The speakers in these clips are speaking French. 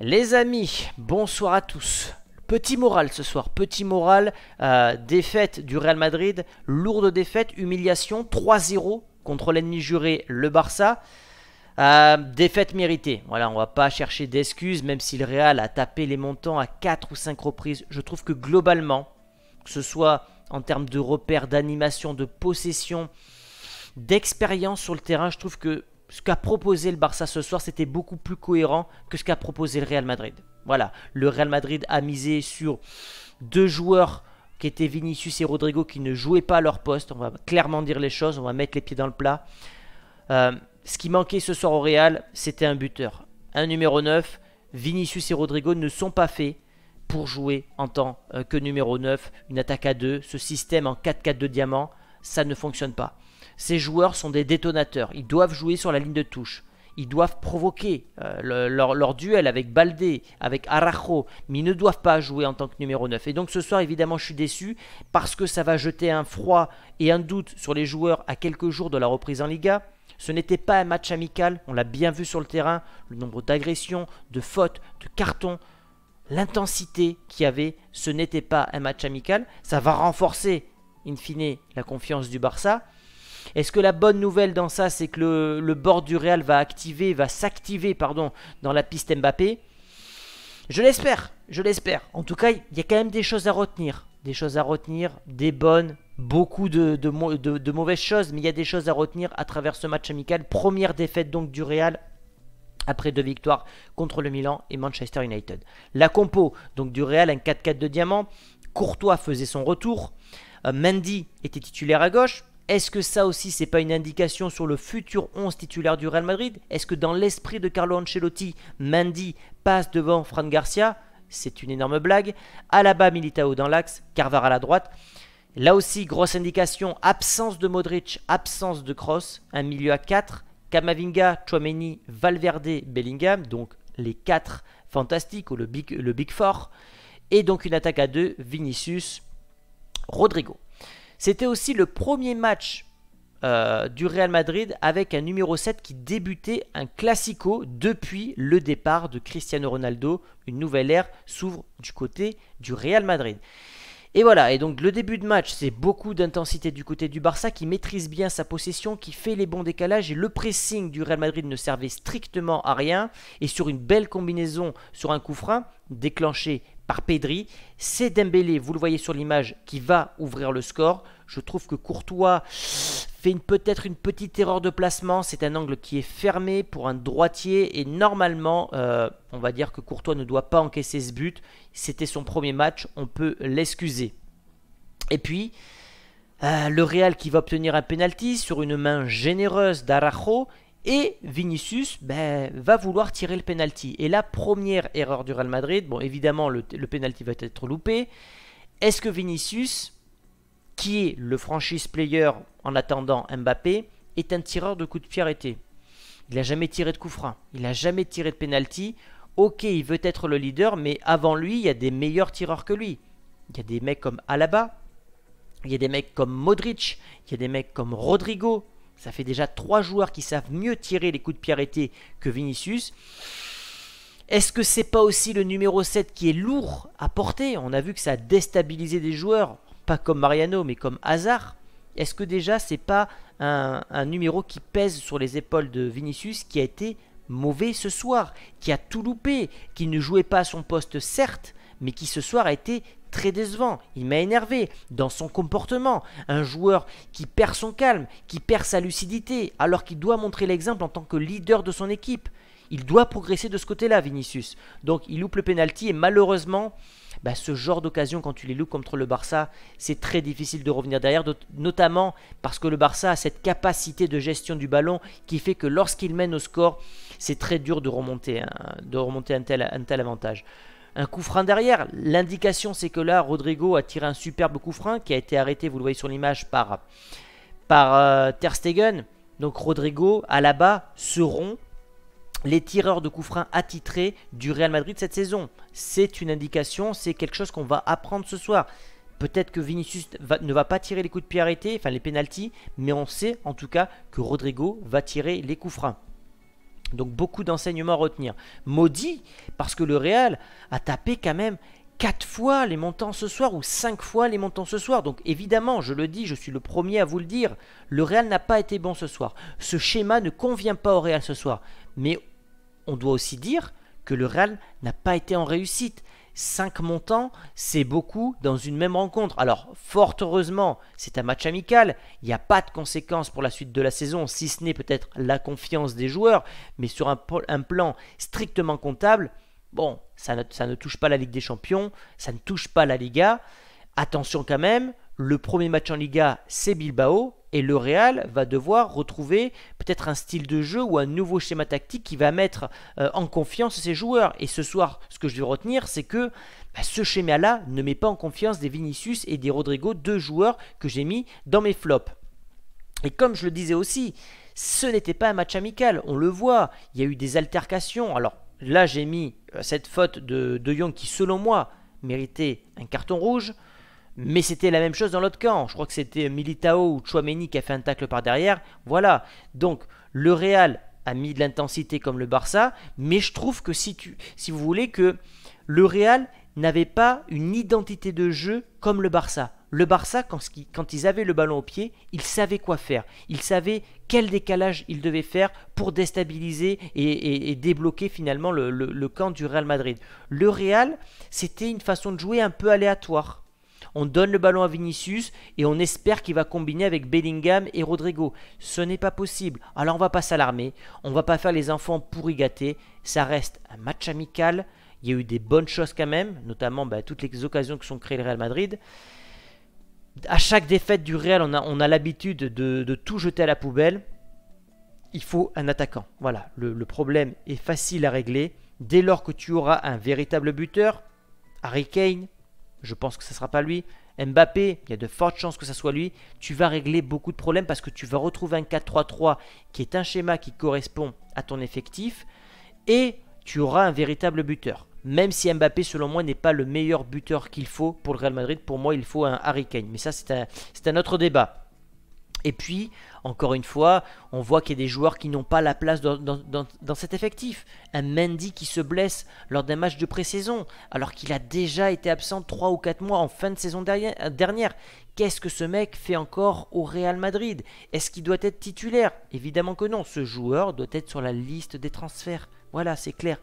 Les amis, bonsoir à tous. Petit moral ce soir, petit moral, euh, défaite du Real Madrid, lourde défaite, humiliation, 3-0 contre l'ennemi juré, le Barça. Euh, défaite méritée, voilà, on va pas chercher d'excuses, même si le Real a tapé les montants à 4 ou 5 reprises. Je trouve que globalement, que ce soit en termes de repères, d'animation, de possession, d'expérience sur le terrain, je trouve que ce qu'a proposé le Barça ce soir, c'était beaucoup plus cohérent que ce qu'a proposé le Real Madrid. Voilà, le Real Madrid a misé sur deux joueurs qui étaient Vinicius et Rodrigo qui ne jouaient pas à leur poste. On va clairement dire les choses, on va mettre les pieds dans le plat. Euh, ce qui manquait ce soir au Real, c'était un buteur. Un numéro 9, Vinicius et Rodrigo ne sont pas faits pour jouer en tant euh, que numéro 9, une attaque à deux, ce système en 4-4 de diamant, ça ne fonctionne pas. Ces joueurs sont des détonateurs. Ils doivent jouer sur la ligne de touche. Ils doivent provoquer euh, leur, duel avec Baldé, avec Arajo, mais ils ne doivent pas jouer en tant que numéro 9. Et donc ce soir, évidemment, je suis déçu parce que ça va jeter un froid et un doute sur les joueurs à quelques jours de la reprise en Liga. Ce n'était pas un match amical, on l'a bien vu sur le terrain, le nombre d'agressions, de fautes, de cartons, l'intensité qu'il y avait, ce n'était pas un match amical. Ça va renforcer, in fine, la confiance du Barça. Est-ce que la bonne nouvelle dans ça, c'est que le, bord du Real va activer, va s'activer, pardon, dans la piste Mbappé Je l'espère, je l'espère. En tout cas, il y a quand même des choses à retenir. Des choses à retenir, des bonnes, beaucoup de, mauvaises choses, mais il y a des choses à retenir à travers ce match amical. Première défaite donc du Real après deux victoires contre le Milan et Manchester United. La compo donc du Real, un 4-4 de diamant. Courtois faisait son retour. Euh, Mendy était titulaire à gauche. Est-ce que ça aussi, c'est pas une indication sur le futur 11 titulaire du Real Madrid Est-ce que dans l'esprit de Carlo Ancelotti, Mandy passe devant Fran Garcia C'est une énorme blague. la Alaba Militao dans l'axe, Carvara à la droite. Là aussi, grosse indication, absence de Modric, absence de Cross, un milieu à 4, Camavinga, Chouameni, Valverde, Bellingham, donc les 4 fantastiques ou le Big, le big Four, et donc une attaque à 2, Vinicius, Rodrigo. C'était aussi le premier match euh, du Real Madrid avec un numéro 7 qui débutait un classico depuis le départ de Cristiano Ronaldo. Une nouvelle ère s'ouvre du côté du Real Madrid. Et voilà, et donc le début de match, c'est beaucoup d'intensité du côté du Barça qui maîtrise bien sa possession, qui fait les bons décalages et le pressing du Real Madrid ne servait strictement à rien. Et sur une belle combinaison, sur un coup franc déclenché par Pedri. C'est Dembélé, vous le voyez sur l'image, qui va ouvrir le score. Je trouve que Courtois fait peut-être une petite erreur de placement. C'est un angle qui est fermé pour un droitier. Et normalement, euh, on va dire que Courtois ne doit pas encaisser ce but. C'était son premier match, on peut l'excuser. Et puis, euh, le Real qui va obtenir un penalty sur une main généreuse d'Arajo, et Vinicius ben, va vouloir tirer le penalty. Et la première erreur du Real Madrid, bon évidemment le, pénalty penalty va être loupé. Est-ce que Vinicius, qui est le franchise player en attendant Mbappé, est un tireur de coup de pied arrêté Il n'a jamais tiré de coup franc, il n'a jamais tiré de penalty. Ok, il veut être le leader, mais avant lui, il y a des meilleurs tireurs que lui. Il y a des mecs comme Alaba, il y a des mecs comme Modric, il y a des mecs comme Rodrigo, ça fait déjà trois joueurs qui savent mieux tirer les coups de pied que Vinicius. Est-ce que c'est pas aussi le numéro 7 qui est lourd à porter On a vu que ça a déstabilisé des joueurs, pas comme Mariano, mais comme Hazard. Est-ce que déjà c'est pas un, un, numéro qui pèse sur les épaules de Vinicius qui a été mauvais ce soir, qui a tout loupé, qui ne jouait pas à son poste certes, mais qui ce soir a été très décevant. Il m'a énervé dans son comportement. Un joueur qui perd son calme, qui perd sa lucidité, alors qu'il doit montrer l'exemple en tant que leader de son équipe. Il doit progresser de ce côté-là, Vinicius. Donc il loupe le penalty et malheureusement, bah, ce genre d'occasion, quand tu les loupes contre le Barça, c'est très difficile de revenir derrière, notamment parce que le Barça a cette capacité de gestion du ballon qui fait que lorsqu'il mène au score, c'est très dur de remonter, de remonter un tel avantage un coup franc derrière. L'indication, c'est que là, Rodrigo a tiré un superbe coup franc qui a été arrêté, vous le voyez sur l'image, par, par euh, Ter Stegen. Donc Rodrigo, à la bas, seront les tireurs de coup frein attitrés du Real Madrid cette saison. C'est une indication, c'est quelque chose qu'on va apprendre ce soir. Peut-être que Vinicius ne va pas tirer les coups de pied arrêtés, enfin les pénalties, mais on sait en tout cas que Rodrigo va tirer les coups francs. Donc beaucoup d'enseignements à retenir. Maudit, parce que le Real a tapé quand même 4 fois les montants ce soir ou 5 fois les montants ce soir. Donc évidemment, je le dis, je suis le premier à vous le dire, le Real n'a pas été bon ce soir. Ce schéma ne convient pas au Real ce soir. Mais on doit aussi dire que le Real n'a pas été en réussite. 5 montants, c'est beaucoup dans une même rencontre. Alors, fort heureusement, c'est un match amical, il n'y a pas de conséquences pour la suite de la saison, si ce n'est peut-être la confiance des joueurs, mais sur un, plan strictement comptable, bon, ça ne touche pas la Ligue des Champions, ça ne touche pas la Liga. Attention quand même, le premier match en Liga, c'est Bilbao, et le Real va devoir retrouver peut-être un style de jeu ou un nouveau schéma tactique qui va mettre euh, en confiance ses joueurs. Et ce soir, ce que je vais retenir, c'est que bah, ce schéma-là ne met pas en confiance des Vinicius et des Rodrigo, deux joueurs que j'ai mis dans mes flops. Et comme je le disais aussi, ce n'était pas un match amical, on le voit, il y a eu des altercations. Alors là, j'ai mis euh, cette faute de De qui, selon moi, méritait un carton rouge. Mais c'était la même chose dans l'autre camp. Je crois que c'était Militao ou Chouameni qui a fait un tacle par derrière. Voilà. Donc le Real a mis de l'intensité comme le Barça, mais je trouve que si tu, si vous voulez que le Real n'avait pas une identité de jeu comme le Barça. Le Barça, quand, ils avaient le ballon au pied, ils savaient quoi faire. Ils savaient quel décalage ils devaient faire pour déstabiliser et, débloquer finalement le camp du Real Madrid. Le Real, c'était une façon de jouer un peu aléatoire. On donne le ballon à Vinicius et on espère qu'il va combiner avec Bellingham et Rodrigo. Ce n'est pas possible. Alors on va pas s'alarmer, on va pas faire les enfants pourri gâtés. Ça reste un match amical. Il y a eu des bonnes choses quand même, notamment bah, toutes les occasions que sont créées le Real Madrid. À chaque défaite du Real, on a, l'habitude de, tout jeter à la poubelle il faut un attaquant. Voilà, le, le, problème est facile à régler. Dès lors que tu auras un véritable buteur, Harry Kane, je pense que ce ne sera pas lui. Mbappé, il y a de fortes chances que ce soit lui. Tu vas régler beaucoup de problèmes parce que tu vas retrouver un 4-3-3 qui est un schéma qui correspond à ton effectif et tu auras un véritable buteur. Même si Mbappé, selon moi, n'est pas le meilleur buteur qu'il faut pour le Real Madrid, pour moi, il faut un Harry Kane. Mais ça, c'est un, un autre débat. Et puis, encore une fois, on voit qu'il y a des joueurs qui n'ont pas la place dans, cet effectif. Un Mendy qui se blesse lors d'un match de pré-saison, alors qu'il a déjà été absent 3 ou 4 mois en fin de saison euh, dernière. Qu'est-ce que ce mec fait encore au Real Madrid Est-ce qu'il doit être titulaire Évidemment que non, ce joueur doit être sur la liste des transferts. Voilà, c'est clair.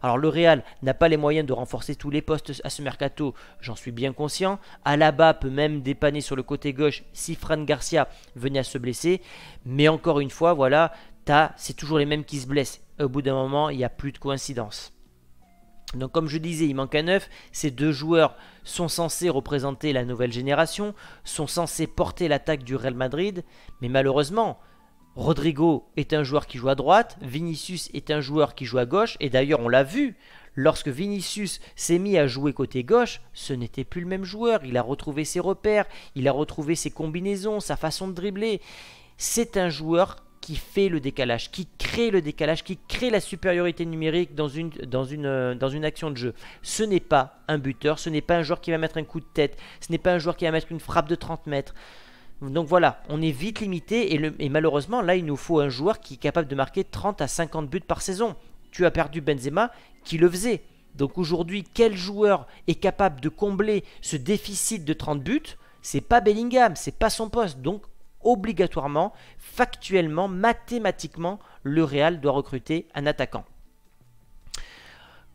Alors le Real n'a pas les moyens de renforcer tous les postes à ce mercato, j'en suis bien conscient. Alaba peut même dépanner sur le côté gauche si Fran Garcia venait à se blesser. Mais encore une fois, voilà, c'est toujours les mêmes qui se blessent. Au bout d'un moment, il n'y a plus de coïncidence. Donc comme je disais, il manque un neuf. Ces deux joueurs sont censés représenter la nouvelle génération, sont censés porter l'attaque du Real Madrid, mais malheureusement, Rodrigo est un joueur qui joue à droite, Vinicius est un joueur qui joue à gauche, et d'ailleurs on l'a vu, lorsque Vinicius s'est mis à jouer côté gauche, ce n'était plus le même joueur, il a retrouvé ses repères, il a retrouvé ses combinaisons, sa façon de dribbler. C'est un joueur qui fait le décalage, qui crée le décalage, qui crée la supériorité numérique dans une, dans une, euh, dans une action de jeu. Ce n'est pas un buteur, ce n'est pas un joueur qui va mettre un coup de tête, ce n'est pas un joueur qui va mettre une frappe de 30 mètres. Donc voilà, on est vite limité et, et, malheureusement là il nous faut un joueur qui est capable de marquer 30 à 50 buts par saison. Tu as perdu Benzema qui le faisait. Donc aujourd'hui quel joueur est capable de combler ce déficit de 30 buts C'est pas Bellingham, c'est pas son poste. Donc obligatoirement, factuellement, mathématiquement, le Real doit recruter un attaquant.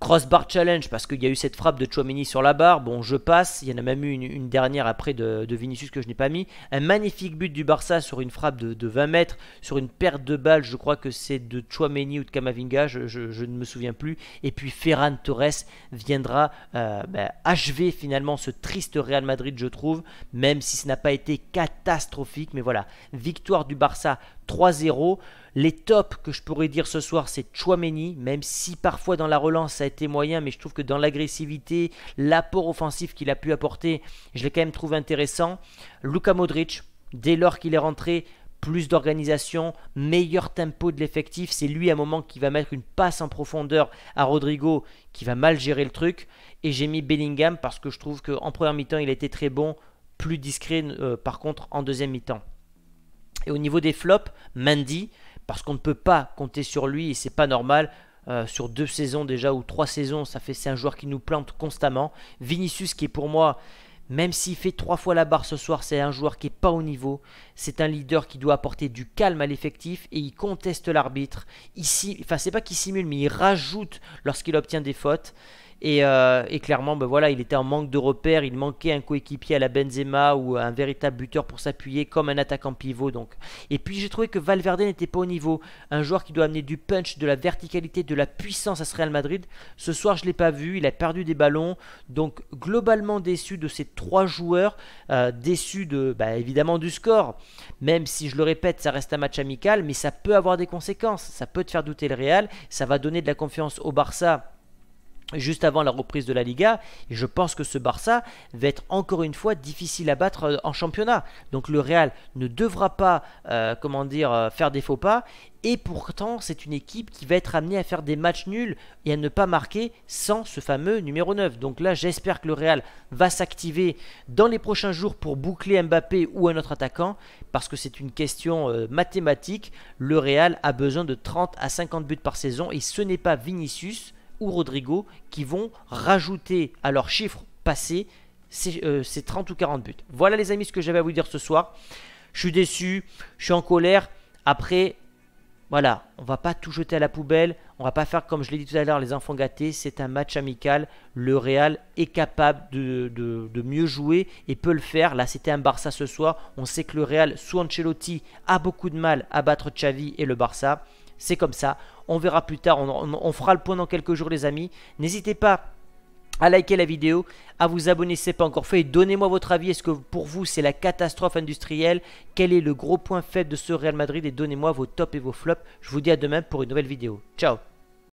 Crossbar challenge parce qu'il y a eu cette frappe de Chouameni sur la barre. Bon, je passe. Il y en a même eu une, dernière après de, Vinicius que je n'ai pas mis. Un magnifique but du Barça sur une frappe de, 20 mètres, sur une perte de balles. Je crois que c'est de Chouameni ou de Camavinga. Je, ne me souviens plus. Et puis Ferran Torres viendra euh, ben, achever finalement ce triste Real Madrid, je trouve, même si ce n'a pas été catastrophique. Mais voilà, victoire du Barça 3-0. Les tops que je pourrais dire ce soir, c'est Chouameni, même si parfois dans la relance ça a été moyen, mais je trouve que dans l'agressivité, l'apport offensif qu'il a pu apporter, je l'ai quand même trouvé intéressant. Luka Modric, dès lors qu'il est rentré, plus d'organisation, meilleur tempo de l'effectif. C'est lui à un moment qui va mettre une passe en profondeur à Rodrigo qui va mal gérer le truc. Et j'ai mis Bellingham parce que je trouve qu'en première mi-temps il était très bon, plus discret euh, par contre en deuxième mi-temps. Et au niveau des flops, Mandy, parce qu'on ne peut pas compter sur lui et c'est pas normal. Euh, sur deux saisons déjà ou trois saisons, ça fait c'est un joueur qui nous plante constamment. Vinicius qui est pour moi, même s'il fait trois fois la barre ce soir, c'est un joueur qui est pas au niveau. C'est un leader qui doit apporter du calme à l'effectif et il conteste l'arbitre. Ici, enfin c'est pas qu'il simule, mais il rajoute lorsqu'il obtient des fautes. Euh, et, clairement, ben voilà, il était en manque de repères, il manquait un coéquipier à la Benzema ou un véritable buteur pour s'appuyer comme un attaquant pivot. Donc. Et puis j'ai trouvé que Valverde n'était pas au niveau. Un joueur qui doit amener du punch, de la verticalité, de la puissance à ce Real Madrid. Ce soir, je ne l'ai pas vu, il a perdu des ballons. Donc globalement déçu de ces trois joueurs, euh, déçu de, bah, évidemment du score. Même si je le répète, ça reste un match amical, mais ça peut avoir des conséquences. Ça peut te faire douter le Real, ça va donner de la confiance au Barça juste avant la reprise de la Liga. Et je pense que ce Barça va être encore une fois difficile à battre euh, en championnat. Donc le Real ne devra pas, euh, comment dire, euh, faire des faux pas. Et pourtant, c'est une équipe qui va être amenée à faire des matchs nuls et à ne pas marquer sans ce fameux numéro 9. Donc là, j'espère que le Real va s'activer dans les prochains jours pour boucler Mbappé ou un autre attaquant, parce que c'est une question mathématique. Le Real a besoin de 30 à 50 buts par saison et ce n'est pas Vinicius ou Rodrigo qui vont rajouter à leurs chiffres passé ces, 30 euh, ou 40 buts. Voilà les amis ce que j'avais à vous dire ce soir. Je suis déçu, je suis en colère. Après, voilà, on va pas tout jeter à la poubelle, on va pas faire comme je l'ai dit tout à l'heure, les enfants gâtés, c'est un match amical, le Real est capable de, mieux jouer et peut le faire, là c'était un Barça ce soir, on sait que le Real sous Ancelotti a beaucoup de mal à battre Xavi et le Barça, c'est comme ça. On verra plus tard. On, fera le point dans quelques jours, les amis. N'hésitez pas à liker la vidéo, à vous abonner si ce n'est pas encore fait. Et donnez-moi votre avis. Est-ce que pour vous, c'est la catastrophe industrielle Quel est le gros point faible de ce Real Madrid Et donnez-moi vos tops et vos flops. Je vous dis à demain pour une nouvelle vidéo. Ciao